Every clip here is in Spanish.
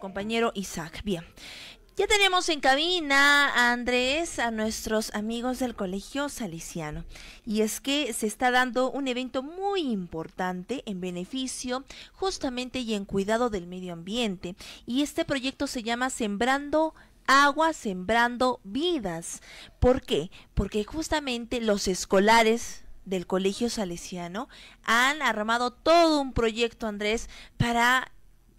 compañero Isaac. Bien. Ya tenemos en cabina a Andrés, a nuestros amigos del Colegio Salesiano. Y es que se está dando un evento muy importante en beneficio justamente y en cuidado del medio ambiente. Y este proyecto se llama Sembrando Agua, Sembrando Vidas. ¿Por qué? Porque justamente los escolares del Colegio Salesiano han armado todo un proyecto, Andrés, para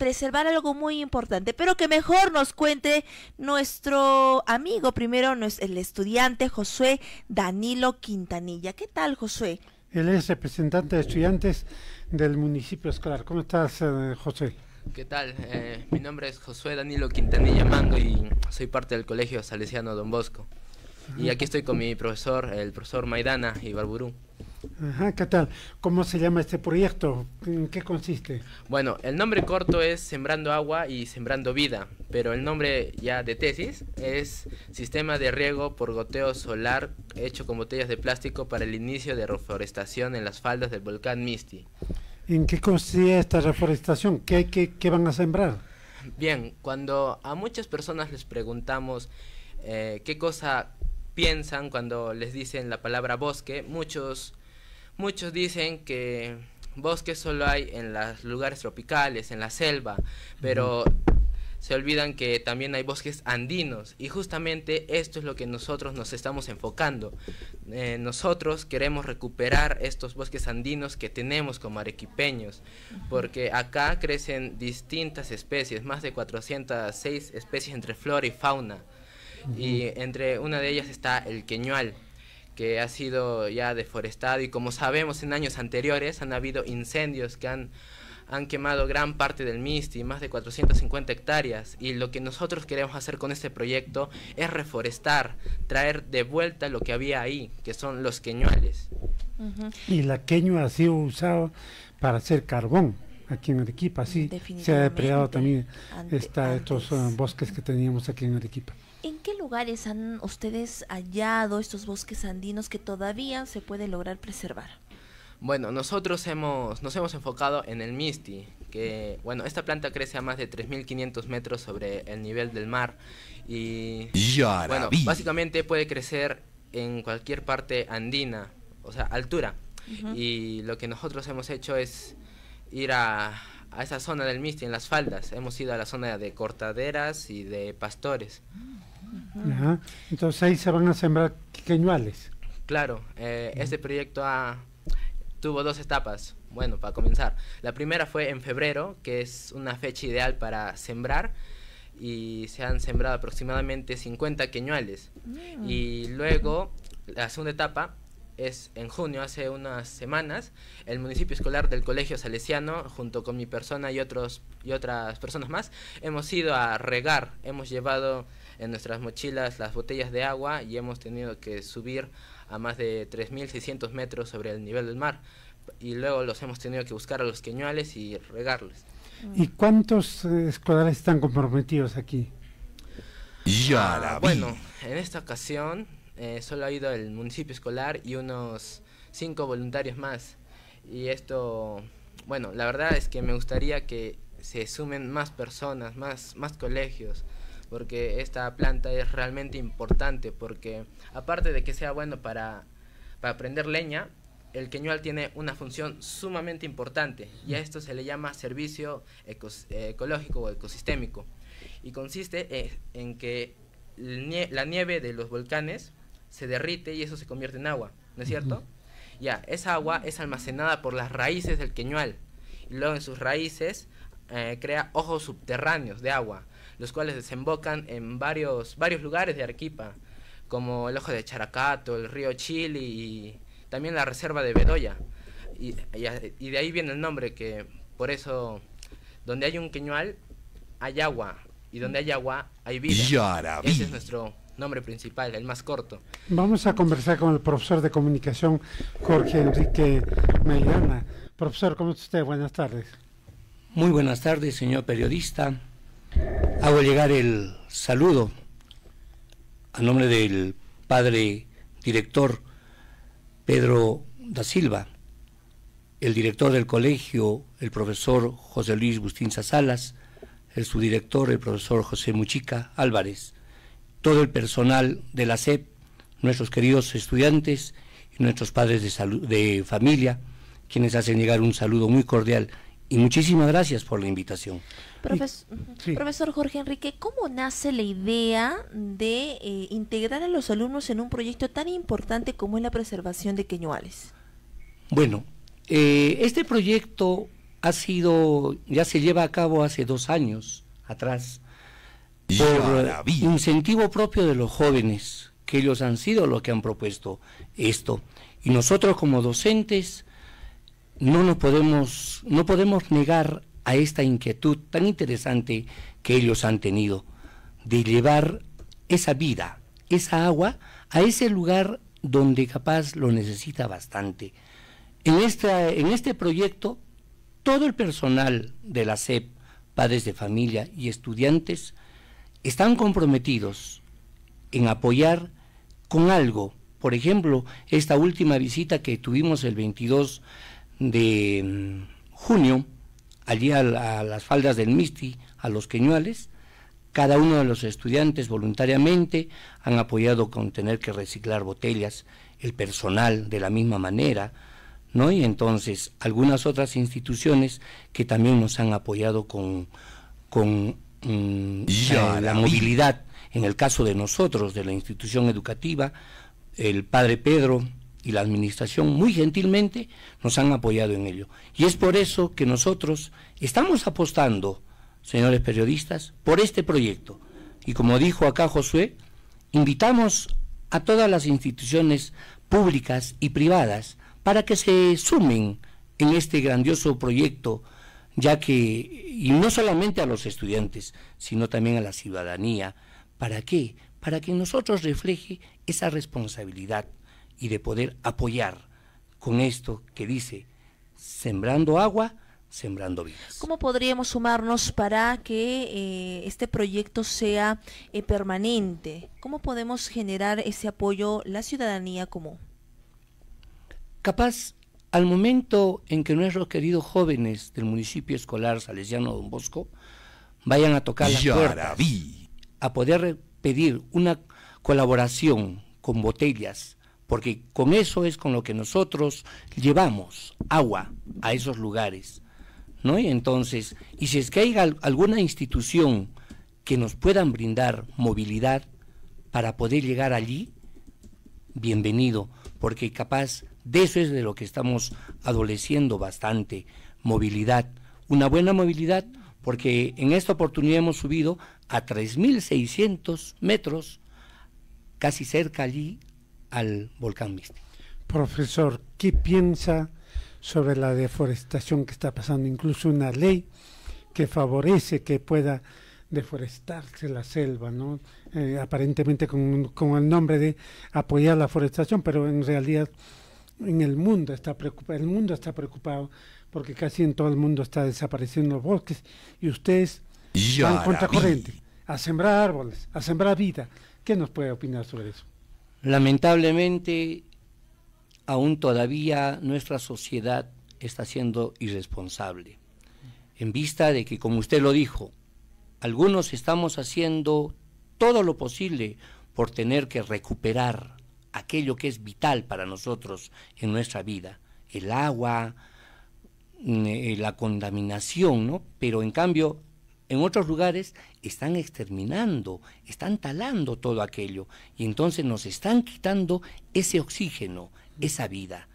preservar algo muy importante, pero que mejor nos cuente nuestro amigo, primero el estudiante Josué Danilo Quintanilla. ¿Qué tal, Josué? Él es representante de estudiantes del municipio escolar. ¿Cómo estás, eh, José? ¿Qué tal? Eh, mi nombre es Josué Danilo Quintanilla Mango y soy parte del Colegio Salesiano Don Bosco. Y aquí estoy con mi profesor, el profesor Maidana Ibarburú. Ajá, ¿qué tal? ¿Cómo se llama este proyecto? ¿En qué consiste? Bueno, el nombre corto es Sembrando Agua y Sembrando Vida, pero el nombre ya de tesis es Sistema de Riego por Goteo Solar hecho con botellas de plástico para el inicio de reforestación en las faldas del volcán Misti. ¿En qué consiste esta reforestación? ¿Qué, van a sembrar? Bien, cuando a muchas personas les preguntamos eh, qué cosa piensan cuando les dicen la palabra bosque, muchos Muchos dicen que bosques solo hay en los lugares tropicales, en la selva, pero se olvidan que también hay bosques andinos y justamente esto es lo que nosotros nos estamos enfocando. Eh, nosotros queremos recuperar estos bosques andinos que tenemos como arequipeños, porque acá crecen distintas especies, más de 406 especies entre flora y fauna, y entre una de ellas está el queñual que ha sido ya deforestado y como sabemos en años anteriores han habido incendios que han, han quemado gran parte del MISTI, más de 450 hectáreas y lo que nosotros queremos hacer con este proyecto es reforestar, traer de vuelta lo que había ahí, que son los queñuales. Y la queño ha sido usada para hacer carbón aquí en Arequipa, sí, se ha depredado también esta, estos eh, bosques que teníamos aquí en Arequipa. ¿En qué lugares han ustedes hallado estos bosques andinos que todavía se puede lograr preservar? Bueno, nosotros hemos, nos hemos enfocado en el misti, que bueno, esta planta crece a más de 3.500 metros sobre el nivel del mar y bueno, básicamente puede crecer en cualquier parte andina, o sea, altura. Y lo que nosotros hemos hecho es ir a, esa zona del misti, en las faldas. Hemos ido a la zona de cortaderas y de pastores. Mm. Entonces ahí se van a sembrar queñuales. Claro, eh, este proyecto tuvo dos etapas. Bueno, para comenzar, la primera fue en febrero, que es una fecha ideal para sembrar, y se han sembrado aproximadamente 50 queñuales. Mm. Y luego, la segunda etapa es en junio, hace unas semanas, el municipio escolar del Colegio Salesiano, junto con mi persona y, otros, y otras personas más, hemos ido a regar, hemos llevado en nuestras mochilas las botellas de agua y hemos tenido que subir a más de 3.600 metros sobre el nivel del mar y luego los hemos tenido que buscar a los queñuales y regarles. ¿Y cuántos eh, escolares están comprometidos aquí? Ya ah, la Bueno, en esta ocasión eh, solo ha ido el municipio escolar y unos cinco voluntarios más. Y esto, bueno, la verdad es que me gustaría que se sumen más personas, más, más colegios porque esta planta es realmente importante, porque aparte de que sea bueno para, para prender leña, el queñual tiene una función sumamente importante y a esto se le llama servicio ecológico o ecosistémico y consiste eh, en que la nieve de los volcanes se derrite y eso se convierte en agua, ¿no es cierto? Ya, esa agua es almacenada por las raíces del queñual y luego en sus raíces eh, crea ojos subterráneos de agua los cuales desembocan en varios, varios lugares de Arequipa, como el Ojo de Characato, el río Chile y también la reserva de Bedoya. Y, de ahí viene el nombre, que por eso, donde hay un queñual, hay agua, y donde hay agua, hay vida. Ese es nuestro nombre principal, el más corto. Vamos a conversar con el profesor de comunicación Jorge Enrique Meirana. Profesor, ¿cómo está usted? Buenas tardes. Muy buenas tardes, señor periodista. Hago llegar el saludo a nombre del padre director Pedro da Silva, el director del colegio, el profesor José Luis Bustín Salas, el subdirector, el profesor José Muchica Álvarez, todo el personal de la SEP, nuestros queridos estudiantes y nuestros padres de, de familia, quienes hacen llegar un saludo muy cordial y muchísimas gracias por la invitación. Profesor Jorge Enrique, ¿cómo nace la idea de eh, integrar a los alumnos en un proyecto tan importante como es la preservación de queñuales? Bueno, eh, este proyecto ha sido, ya se lleva a cabo hace dos años atrás, por incentivo propio de los jóvenes, que ellos han sido los que han propuesto esto. Y nosotros como docentes no nos podemos, no podemos negar a esta inquietud tan interesante que ellos han tenido de llevar esa vida, esa agua, a ese lugar donde capaz lo necesita bastante. En, esta, en este proyecto, todo el personal de la SEP, padres de familia y estudiantes, están comprometidos en apoyar con algo. Por ejemplo, esta última visita que tuvimos el 22 de mm, junio, allí a, las faldas del Misti, a los Queñuales, cada uno de los estudiantes voluntariamente han apoyado con tener que reciclar botellas, el personal de la misma manera, ¿no? Y entonces algunas otras instituciones que también nos han apoyado con, con mm, eh, la movilidad. En el caso de nosotros, de la institución educativa, el padre Pedro y la administración muy gentilmente nos han apoyado en ello. Y es por eso que nosotros estamos apostando, señores periodistas, por este proyecto. Y como dijo acá Josué, invitamos a todas las instituciones públicas y privadas para que se sumen en este grandioso proyecto, ya que, y no solamente a los estudiantes, sino también a la ciudadanía. ¿Para qué? Para que nosotros refleje esa responsabilidad y de poder apoyar con esto que dice, sembrando agua, sembrando vidas. ¿Cómo podríamos sumarnos para que eh, este proyecto sea eh, permanente? ¿Cómo podemos generar ese apoyo la ciudadanía común? Capaz, al momento en que nuestros queridos jóvenes del municipio escolar Salesiano Don Bosco vayan a tocar la puertas, a poder pedir una colaboración con botellas, porque con eso es con lo que nosotros llevamos agua a esos lugares. ¿no? Y entonces, y si es que hay alguna institución que nos puedan brindar movilidad para poder llegar allí, bienvenido, porque capaz de eso es de lo que estamos adoleciendo bastante, movilidad, una buena movilidad, porque en esta oportunidad hemos subido a 3.600 metros, casi cerca allí, al volcán Misti. Profesor, ¿qué piensa sobre la deforestación que está pasando? Incluso una ley que favorece que pueda deforestarse la selva, ¿no? Eh, aparentemente con, con, el nombre de apoyar la forestación, pero en realidad en el mundo está preocupado, el mundo está preocupado porque casi en todo el mundo está desapareciendo los bosques y ustedes contra corriente, a sembrar árboles, a sembrar vida. ¿Qué nos puede opinar sobre eso? Lamentablemente, aún todavía nuestra sociedad está siendo irresponsable, en vista de que, como usted lo dijo, algunos estamos haciendo todo lo posible por tener que recuperar aquello que es vital para nosotros en nuestra vida, el agua, mm, eh, la contaminación, ¿no? Pero en cambio, en otros lugares están exterminando, están talando todo aquello y entonces nos están quitando ese oxígeno, esa vida.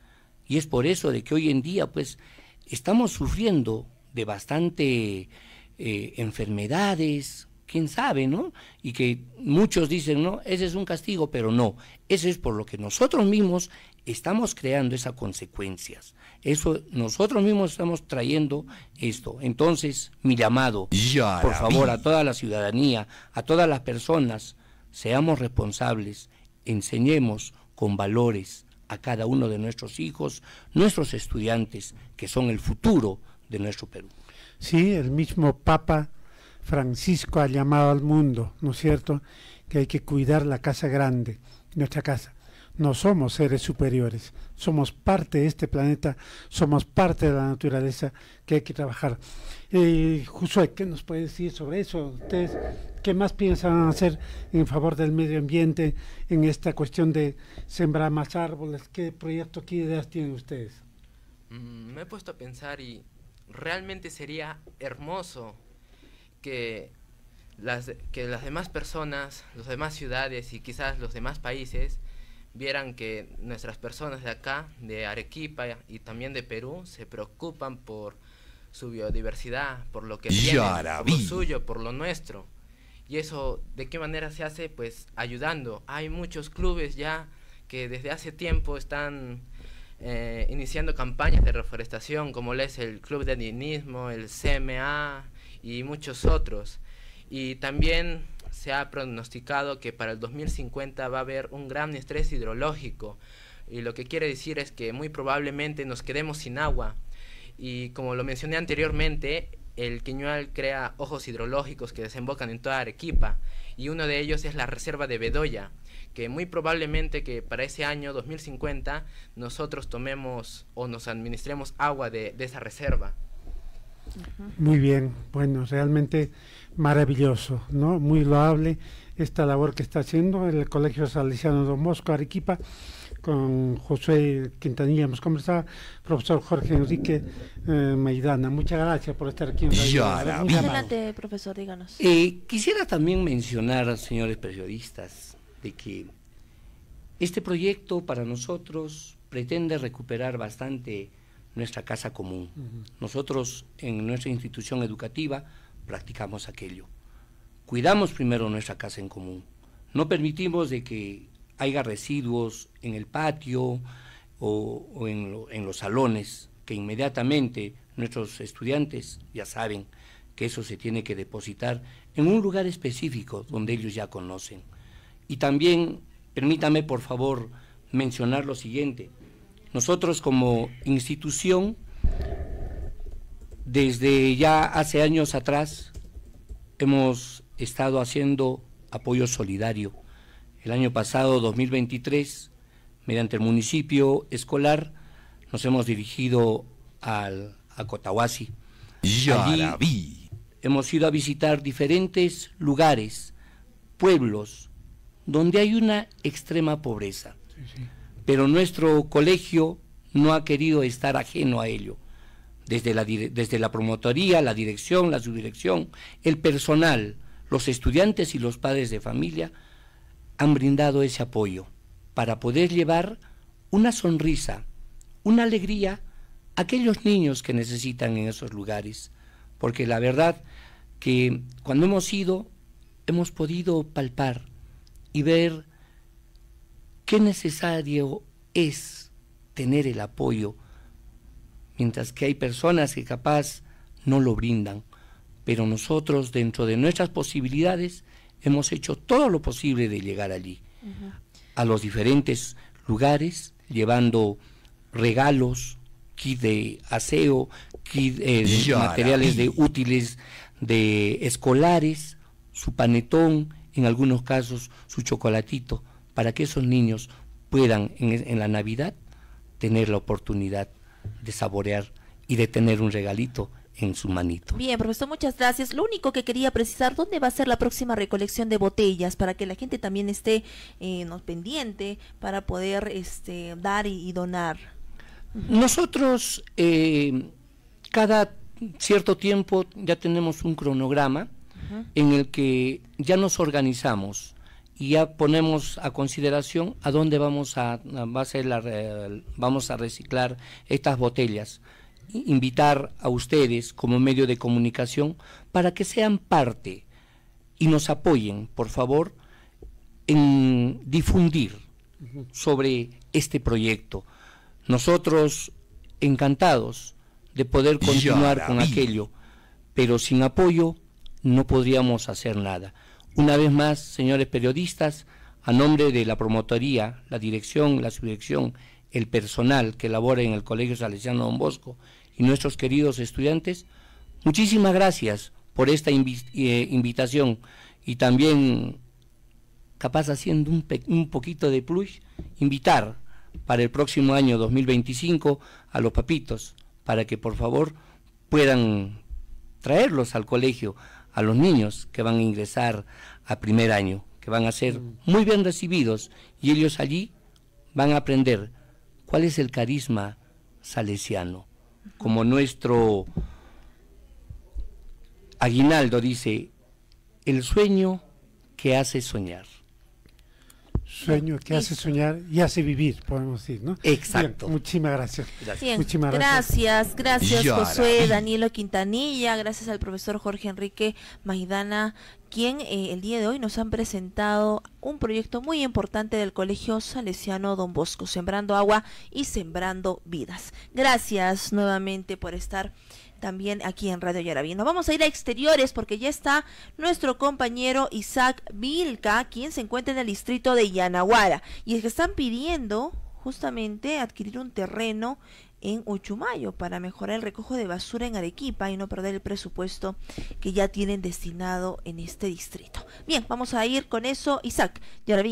Y es por eso de que hoy en día pues estamos sufriendo de bastante eh, enfermedades, quién sabe, ¿no? Y que muchos dicen, no, ese es un castigo, pero no, eso es por lo que nosotros mismos estamos creando esas consecuencias. Eso nosotros mismos estamos trayendo esto. Entonces, mi llamado, por favor, a toda la ciudadanía, a todas las personas, seamos responsables, enseñemos con valores a cada uno de nuestros hijos, nuestros estudiantes, que son el futuro de nuestro Perú. Sí, el mismo Papa Francisco ha llamado al mundo, ¿no es cierto?, que hay que cuidar la casa grande, nuestra casa. No somos seres superiores, somos parte de este planeta, somos parte de la naturaleza que hay que trabajar. Eh, Josué, ¿qué nos puede decir sobre eso? ¿Ustedes qué más piensan hacer en favor del medio ambiente en esta cuestión de sembrar más árboles? ¿Qué proyectos, qué ideas tienen ustedes? Mm, me he puesto a pensar y realmente sería hermoso que las, que las demás personas, las demás ciudades y quizás los demás países vieran que nuestras personas de acá, de Arequipa y también de Perú, se preocupan por su biodiversidad, por lo que tiene, por lo suyo, por lo nuestro. Y eso, ¿de qué manera se hace? Pues ayudando. Hay muchos clubes ya que desde hace tiempo están eh, iniciando campañas de reforestación, como es el Club de Andinismo, el CMA y muchos otros. Y también se ha pronosticado que para el 2050 va a haber un gran estrés hidrológico y lo que quiere decir es que muy probablemente nos quedemos sin agua. Y como lo mencioné anteriormente, el Quiñual crea ojos hidrológicos que desembocan en toda Arequipa y uno de ellos es la reserva de Bedoya, que muy probablemente que para ese año 2050 nosotros tomemos o nos administremos agua de esa reserva. Muy bien, bueno, realmente maravilloso, ¿no? Muy loable esta labor que está haciendo el Colegio Salesiano Don Bosco Arequipa con José Quintanilla hemos conversado, profesor Jorge Enrique eh, Maidana. Muchas gracias por estar aquí. En Adelante, profesor, díganos. Eh, quisiera también mencionar, señores periodistas, de que este proyecto para nosotros pretende recuperar bastante nuestra casa común. Nosotros en nuestra institución educativa practicamos aquello. Cuidamos primero nuestra casa en común. No permitimos de que haya residuos en el patio o, en los salones, que inmediatamente nuestros estudiantes ya saben que eso se tiene que depositar en un lugar específico donde ellos ya conocen. Y también, permítame por favor mencionar lo siguiente, nosotros como institución, desde ya hace años atrás, hemos estado haciendo apoyo solidario. El año pasado, 2023, mediante el municipio escolar, nos hemos dirigido al, a Cotahuasi. Allí hemos ido a visitar diferentes lugares, pueblos, donde hay una extrema pobreza pero nuestro colegio no ha querido estar ajeno a ello. Desde la, desde la promotoría, la dirección, la subdirección, el personal, los estudiantes y los padres de familia han brindado ese apoyo para poder llevar una sonrisa, una alegría a aquellos niños que necesitan en esos lugares. Porque la verdad que cuando hemos ido, hemos podido palpar y ver qué necesario es tener el apoyo, mientras que hay personas que capaz no lo brindan. Pero nosotros, dentro de nuestras posibilidades, hemos hecho todo lo posible de llegar allí, a los diferentes lugares, llevando regalos, kit de aseo, eh, materiales de útiles de escolares, su panetón, en algunos casos su chocolatito para que esos niños puedan en, la Navidad tener la oportunidad de saborear y de tener un regalito en su manito. Bien, profesor, muchas gracias. Lo único que quería precisar, ¿dónde va a ser la próxima recolección de botellas para que la gente también esté eh, pendiente para poder este, dar y, donar? Nosotros eh, cada cierto tiempo ya tenemos un cronograma en el que ya nos organizamos y ya ponemos a consideración a dónde vamos a, la, vamos a reciclar estas botellas. Invitar a ustedes como medio de comunicación para que sean parte y nos apoyen, por favor, en difundir sobre este proyecto. Nosotros encantados de poder continuar con aquello, pero sin apoyo no podríamos hacer nada. Una vez más, señores periodistas, a nombre de la promotoría, la dirección, la subdirección, el personal que labora en el Colegio Salesiano Don Bosco y nuestros queridos estudiantes, muchísimas gracias por esta eh, invitación y también capaz haciendo un, poquito de plus, invitar para el próximo año 2025 a los papitos, para que por favor puedan traerlos al colegio a los niños que van a ingresar a primer año, que van a ser mm. muy bien recibidos y ellos allí van a aprender cuál es el carisma salesiano. Como nuestro aguinaldo dice, el sueño que hace soñar sueño, que hace soñar y hace vivir, podemos decir, ¿no? Exacto. muchísimas gracias. Gracias. Muchísimas gracias, gracias, Danielo Quintanilla, gracias al profesor Jorge Enrique Maidana, quien eh, el día de hoy nos han presentado un proyecto muy importante del Colegio Salesiano Don Bosco, Sembrando Agua y Sembrando Vidas. Gracias nuevamente por estar también aquí en Radio Yaraví. Nos vamos a ir a exteriores porque ya está nuestro compañero Isaac Vilca, quien se encuentra en el distrito de Yanaguara. Y es que están pidiendo justamente adquirir un terreno en Uchumayo para mejorar el recojo de basura en Arequipa y no perder el presupuesto que ya tienen destinado en este distrito. Bien, vamos a ir con eso, Isaac. Yarabí.